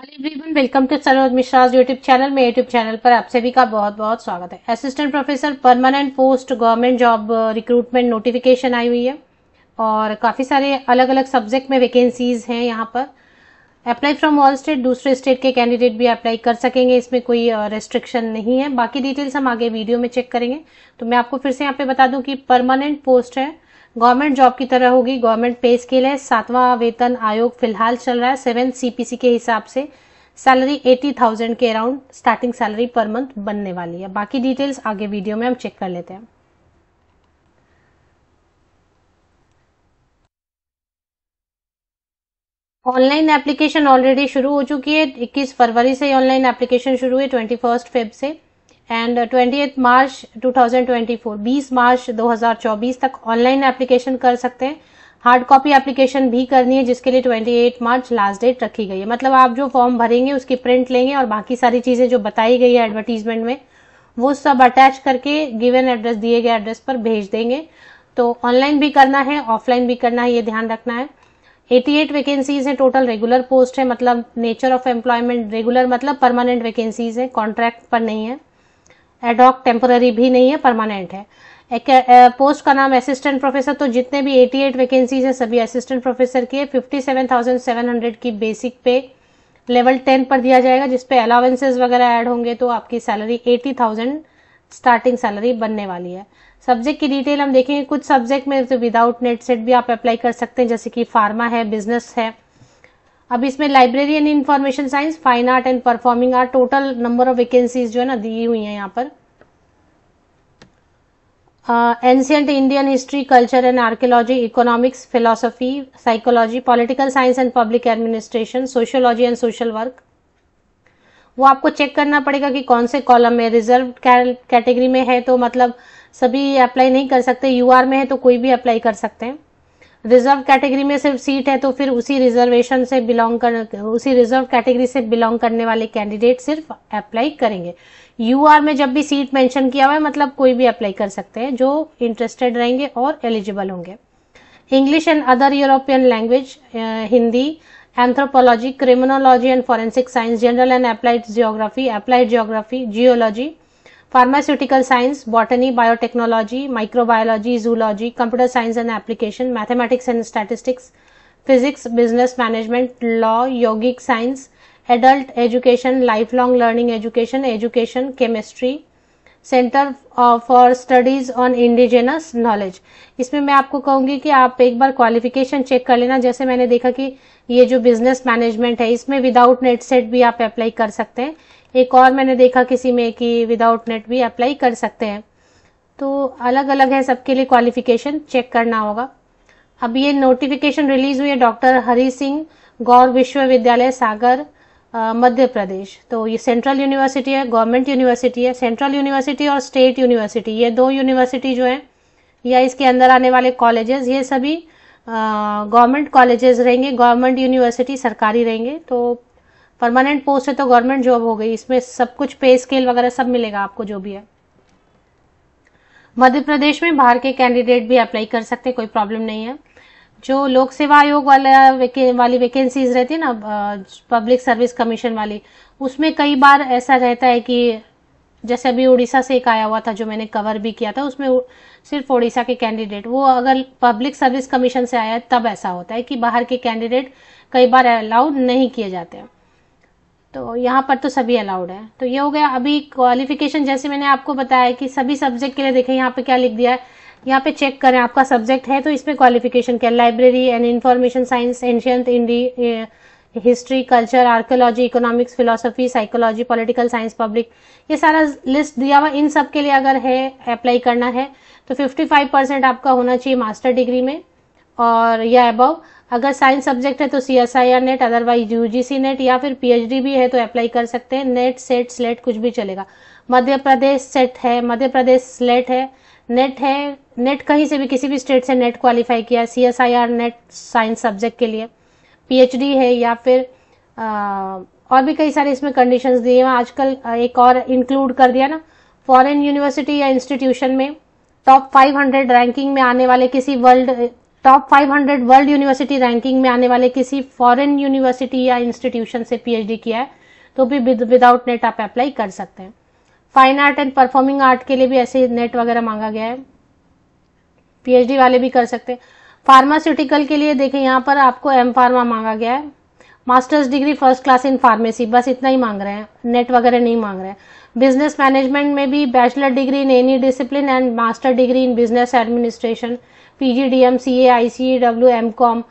hello everyone welcome to Saroj Mishra YouTube channel में YouTube channel पर आप सभी का बहुत बहुत स्वागत है assistant professor permanent post government job recruitment notification आई हुई है और काफ़ी सारे अलग अलग सब्जेक्ट में वैकेंसीज हैं यहाँ पर अप्लाई फ्रॉम ऑल स्टेट दूसरे स्टेट के कैंडिडेट भी अप्लाई कर सकेंगे इसमें कोई रेस्ट्रिक्शन नहीं है बाकी डिटेल्स हम आगे वीडियो में चेक करेंगे तो मैं आपको फिर से यहाँ पे बता दूँ कि परमानेंट पोस्ट है गवर्नमेंट जॉब की तरह होगी गवर्नमेंट पे स्केल है सातवां वेतन आयोग फिलहाल चल रहा है सेवन सीपीसी के हिसाब से सैलरी एटी थाउजेंड के around starting salary per month बनने वाली है बाकी डिटेल्स आगे वीडियो में हम चेक कर लेते हैं ऑनलाइन एप्लीकेशन ऑलरेडी शुरू हो चुकी है 21 फरवरी से ऑनलाइन एप्लीकेशन शुरू है ट्वेंटी फर्स्ट फेब से एंड ट्वेंटी मार्च 2024 20 मार्च 2024 तक ऑनलाइन एप्लीकेशन कर सकते हैं हार्ड कॉपी एप्लीकेशन भी करनी है जिसके लिए 28 मार्च लास्ट डेट रखी गई है मतलब आप जो फॉर्म भरेंगे उसकी प्रिंट लेंगे और बाकी सारी चीज़ें जो बताई गई है एडवर्टीजमेंट में वो सब अटैच करके गिवन एड्रेस दिए गए एड्रेस पर भेज देंगे तो ऑनलाइन भी करना है ऑफलाइन भी करना है ये ध्यान रखना है 88 वैकेंसीज हैं टोटल रेगुलर पोस्ट है मतलब नेचर ऑफ एम्प्लॉयमेंट रेगुलर मतलब परमानेंट वैकेंसीज है कॉन्ट्रैक्ट पर नहीं है एडॉक टेम्पोररी भी नहीं है परमानेंट है एक, पोस्ट का नाम असिस्टेंट प्रोफेसर तो जितने भी 88 वैकेंसीज है सभी असिस्टेंट प्रोफेसर की है 57,700 की बेसिक पे लेवल 10 पर दिया जाएगा जिसपे अलाउेंसेज वगैरह ऐड होंगे तो आपकी सैलरी 80,000 स्टार्टिंग सैलरी बनने वाली है सब्जेक्ट की डिटेल हम देखेंगे कुछ सब्जेक्ट में तो विदाउट नेट सेट भी आप अप्लाई कर सकते हैं जैसे कि फार्मा है बिजनेस है अब इसमें library and information science fine art and performing art total number of vacancies जो है ना दी हुई है यहाँ पर ancient Indian history culture and archaeology economics philosophy psychology political science and public administration sociology and social work वो आपको चेक करना पड़ेगा कि कौन से कॉलम में रिजर्व कैटेगरी में है तो मतलब सभी अप्लाई नहीं कर सकते यूआर में है तो कोई भी अप्लाई कर सकते हैं रिजर्व कैटेगरी में सिर्फ सीट है तो फिर उसी रिजर्वेशन से बिलोंग कर उसी रिजर्व कैटेगरी से बिलोंग करने वाले कैंडिडेट सिर्फ अप्लाई करेंगे यू आर में जब भी सीट मेंशन किया हुआ है मतलब कोई भी अप्लाई कर सकते हैं जो इंटरेस्टेड रहेंगे और एलिजिबल होंगे English and other European language Hindi anthropology criminology and forensic science general and applied geography applied geography geology pharmaceutical science botany biotechnology microbiology zoology computer science and application mathematics and statistics physics business management law यौगिक science adult education life long learning education education chemistry centre for studies on indigenous knowledge इसमें मैं आपको कहूंगी कि आप एक बार qualification check कर लेना जैसे मैंने देखा कि ये जो बिजनेस मैनेजमेंट है इसमें विदाउट नेट सेट भी आप अप्लाई कर सकते हैं एक और मैंने देखा किसी में कि विदाउट नेट भी अप्लाई कर सकते हैं तो अलग अलग है सबके लिए क्वालिफिकेशन चेक करना होगा अब ये नोटिफिकेशन रिलीज हुई है डॉक्टर हरी सिंह गौर विश्वविद्यालय सागर मध्य प्रदेश तो ये सेंट्रल यूनिवर्सिटी है गवर्नमेंट यूनिवर्सिटी है सेंट्रल यूनिवर्सिटी और स्टेट यूनिवर्सिटी ये दो यूनिवर्सिटी जो है या इसके अंदर आने वाले कॉलेजेस ये सभी गवर्नमेंट कॉलेजेस रहेंगे गवर्नमेंट यूनिवर्सिटी सरकारी रहेंगे तो परमानेंट पोस्ट है तो गवर्नमेंट जॉब हो गई इसमें सब कुछ पे स्केल वगैरह सब मिलेगा आपको जो भी है मध्य प्रदेश में बाहर के कैंडिडेट भी अप्लाई कर सकते कोई प्रॉब्लम नहीं है जो लोक सेवा आयोग वाला वेके, वाली वैकेंसीज रहती है ना पब्लिक सर्विस कमीशन वाली उसमें कई बार ऐसा रहता है कि जैसे अभी उड़ीसा से एक आया हुआ था जो मैंने कवर भी किया था उसमें सिर्फ उड़ीसा के कैंडिडेट वो अगर पब्लिक सर्विस कमीशन से आया तब ऐसा होता है कि बाहर के कैंडिडेट कई बार अलाउड नहीं किए जाते हैं तो यहाँ पर तो सभी अलाउड है तो ये हो गया अभी क्वालिफिकेशन जैसे मैंने आपको बताया कि सभी सब्जेक्ट के लिए देखें यहाँ पे क्या लिख दिया है यहाँ पे चेक करें आपका सब्जेक्ट है तो इसमें क्वालिफिकेशन क्या library and information science ancient Indian history culture archaeology economics philosophy psychology political science public ये सारा लिस्ट दिया हुआ इन सब के लिए अगर है अप्लाई करना है तो 55 परसेंट आपका होना चाहिए मास्टर डिग्री में और या अबव अगर साइंस सब्जेक्ट है तो C S I R NET otherwise U G C NET या फिर पी एच डी भी है तो अप्लाई कर सकते हैं नेट सेट स्लेट कुछ भी चलेगा मध्य प्रदेश सेट है मध्य प्रदेश स्लेट है नेट है नेट कहीं से भी किसी भी स्टेट से नेट क्वालिफाई किया C S I R NET science subject के लिए पी एच डी है या फिर आ, और भी कई सारे इसमें कंडीशन दिए हैं आजकल एक और इंक्लूड कर दिया ना फॉरेन यूनिवर्सिटी या इंस्टीट्यूशन में टॉप 500 रैंकिंग में आने वाले किसी world top 500 world university ranking में आने वाले किसी फॉरेन यूनिवर्सिटी या इंस्टीट्यूशन से पीएचडी किया है तो भी विदाउट नेट आप अप्लाई कर सकते हैं fine art and performing art के लिए भी ऐसे नेट वगैरह मांगा गया है पीएचडी वाले भी कर सकते हैं फार्मास्यूटिकल के लिए देखें यहाँ पर आपको एम फार्मा मांगा गया है masters degree first class in pharmacy बस इतना ही मांग रहे हैं नेट वगैरह नहीं मांग रहे हैं बिजनेस मैनेजमेंट में भी bachelor degree in any discipline and master degree in business administration P G D M C A I C E W M com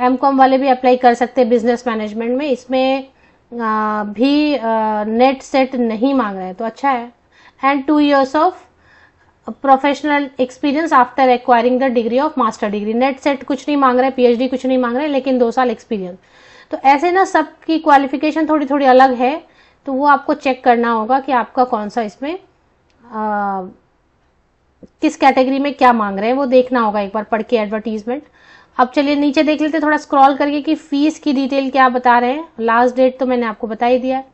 M com वाले भी अप्लाई कर सकते हैं बिजनेस मैनेजमेंट में इसमें भी नेट सेट नहीं मांग रहे हैं तो अच्छा है and two years of professional experience after acquiring the degree of master degree NET SET कुछ नहीं मांग रहे पीएचडी कुछ नहीं मांग रहे लेकिन दो साल एक्सपीरियंस तो ऐसे ना सबकी क्वालिफिकेशन थोड़ी थोड़ी अलग है तो वो आपको चेक करना होगा कि आपका कौन सा इसमें आ, किस कैटेगरी में क्या मांग रहे हैं वो देखना होगा एक बार पढ़ के एडवर्टीजमेंट अब चलिए नीचे देख लेते थोड़ा स्क्रॉल करके कि फीस की डिटेल क्या बता रहे हैं लास्ट डेट तो मैंने आपको बता ही दिया है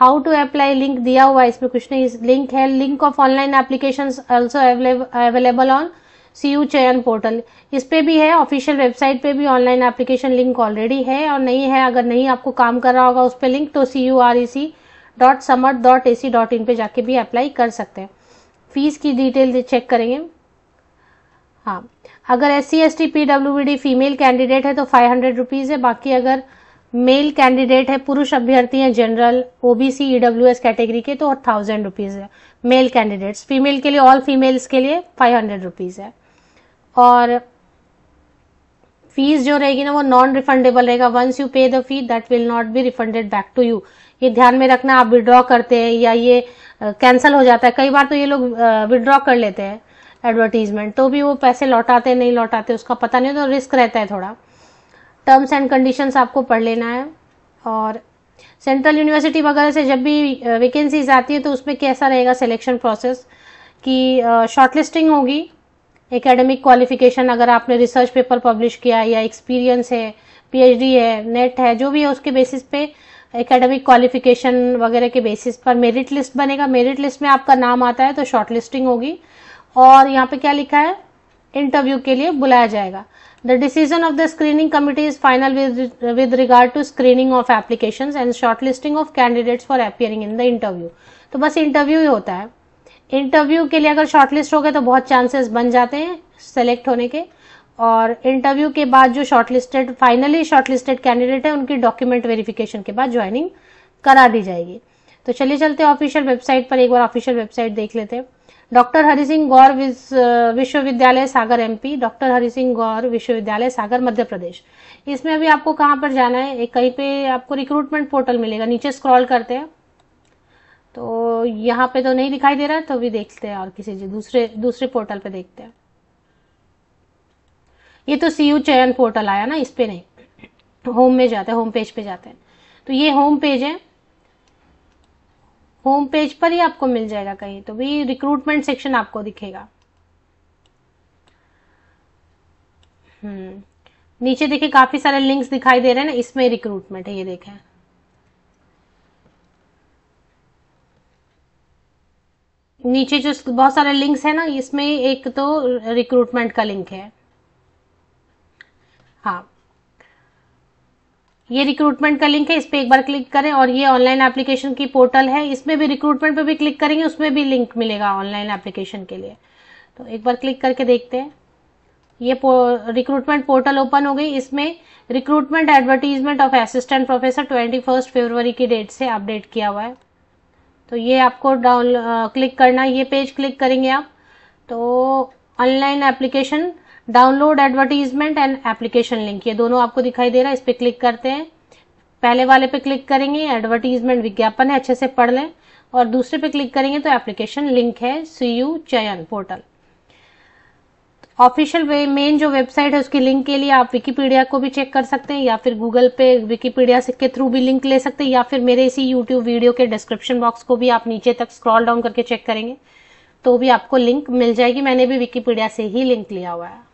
हाउ टू अप्लाई लिंक दिया हुआ है इसमें कुछ नहीं लिंक है link of online application also available on C U Chayan portal इस पर भी है ऑफिशियल वेबसाइट पे भी ऑनलाइन एप्लीकेशन लिंक ऑलरेडी है और नहीं है अगर नहीं आपको काम कर रहा होगा उस पर लिंक तो C U R E C dot Samarth dot A C dot in पर जाके भी अप्लाई कर सकते हैं फीस की डिटेल चेक करेंगे हाँ अगर S C S T P W B D female candidate है तो फाइव हंड्रेड रुपीज़ है बाकी अगर मेल कैंडिडेट है पुरुष अभ्यर्थी हैं general OBC EW S category के तो थाउजेंड रुपीज़ है मेल कैंडिडेट्स फीमेल के लिए ऑल फीमेल्स के लिए फाइव हंड्रेड रुपीज़ है और फीस जो रहेगी ना वो नॉन रिफंडेबल रहेगा once you pay the fee that will not be refunded back to you ये ध्यान में रखना आप विड्रॉ करते हैं या ये कैंसिल हो जाता है कई बार तो ये लोग विड्रॉ कर लेते हैं एडवर्टीजमेंट तो भी वो पैसे लौटाते नहीं लौटाते उसका पता नहीं तो रिस्क रहता है थोड़ा टर्म्स एंड कंडीशंस आपको पढ़ लेना है और सेंट्रल यूनिवर्सिटी वगैरह से जब भी वैकेंसीज आती है तो उसमें कैसा रहेगा सिलेक्शन प्रोसेस कि शॉर्टलिस्टिंग होगी एकेडमिक क्वालिफिकेशन अगर आपने रिसर्च पेपर पब्लिश किया या एक्सपीरियंस है पीएचडी है नेट है जो भी है उसके बेसिस पे एकेडमिक क्वालिफिकेशन वगैरह के बेसिस पर मेरिट लिस्ट बनेगा मेरिट लिस्ट में आपका नाम आता है तो शॉर्ट लिस्टिंग होगी और यहाँ पे क्या लिखा है इंटरव्यू के लिए बुलाया जाएगा the decision of the screening committee is final with regard to screening of application and shortlisting of candidates for appearing in the interview तो बस इंटरव्यू ही होता है इंटरव्यू के लिए अगर शॉर्टलिस्ट हो गए तो बहुत चांसेस बन जाते हैं सेलेक्ट होने के और इंटरव्यू के बाद जो शॉर्टलिस्टेड फाइनली शॉर्टलिस्टेड कैंडिडेट है उनकी डॉक्यूमेंट वेरिफिकेशन के बाद ज्वाइनिंग करा दी जाएगी तो चलिए चलते ऑफिशियल वेबसाइट पर एक बार ऑफिशियल वेबसाइट देख लेते हैं doctor Hari Singh Gour Vishwavidyalaya Sagar MP doctor Hari Singh Gour Vishwavidyalaya Sagar मध्य प्रदेश इसमें अभी आपको कहाँ पर जाना है एक कहीं पे आपको रिक्रूटमेंट पोर्टल मिलेगा नीचे स्क्रॉल करते हैं तो यहाँ पे तो नहीं दिखाई दे रहा तो भी देखते हैं और किसी दूसरे दूसरे पोर्टल पे देखते हैं ये तो सी यू चयन पोर्टल आया ना इस पे नहीं होम में जाते हैं होम पेज पे जाते हैं तो ये होम पेज है होम पेज पर ही आपको मिल जाएगा कहीं तो भी रिक्रूटमेंट सेक्शन आपको दिखेगा हम्म नीचे देखिए काफी सारे लिंक्स दिखाई दे रहे हैं ना इसमें रिक्रूटमेंट है ये देखें नीचे जो बहुत सारे लिंक्स है ना इसमें एक तो रिक्रूटमेंट का लिंक है हाँ ये रिक्रूटमेंट का लिंक है इस पर एक बार क्लिक करें और ये ऑनलाइन एप्लीकेशन की पोर्टल है इसमें भी रिक्रूटमेंट पे भी क्लिक करेंगे उसमें भी लिंक मिलेगा ऑनलाइन एप्लीकेशन के लिए तो एक बार क्लिक करके देखते हैं ये रिक्रूटमेंट पोर्टल ओपन हो गई इसमें recruitment advertisement of assistant professor twenty first फरवरी की डेट से अपडेट किया हुआ है तो ये आपको डाउन क्लिक करना ये पेज क्लिक करेंगे आप तो online application download advertisement and application link ये दोनों आपको दिखाई दे रहा है इस पर क्लिक करते हैं पहले वाले पे क्लिक करेंगे एडवर्टीजमेंट विज्ञापन है अच्छे से पढ़ लें और दूसरे पे क्लिक करेंगे तो एप्लीकेशन लिंक है C U Chayan portal official वे मेन जो वेबसाइट है उसकी लिंक के लिए आप विकीपीडिया को भी चेक कर सकते हैं या फिर गूगल पे विकीपीडिया के थ्रू भी लिंक ले सकते हैं या फिर मेरे इसी यूट्यूब वीडियो के डिस्क्रिप्शन बॉक्स को भी आप नीचे तक स्क्रॉल डाउन करके चेक करेंगे तो भी आपको लिंक मिल जाएगी मैंने भी विकीपीडिया से ही लिंक लिया हुआ है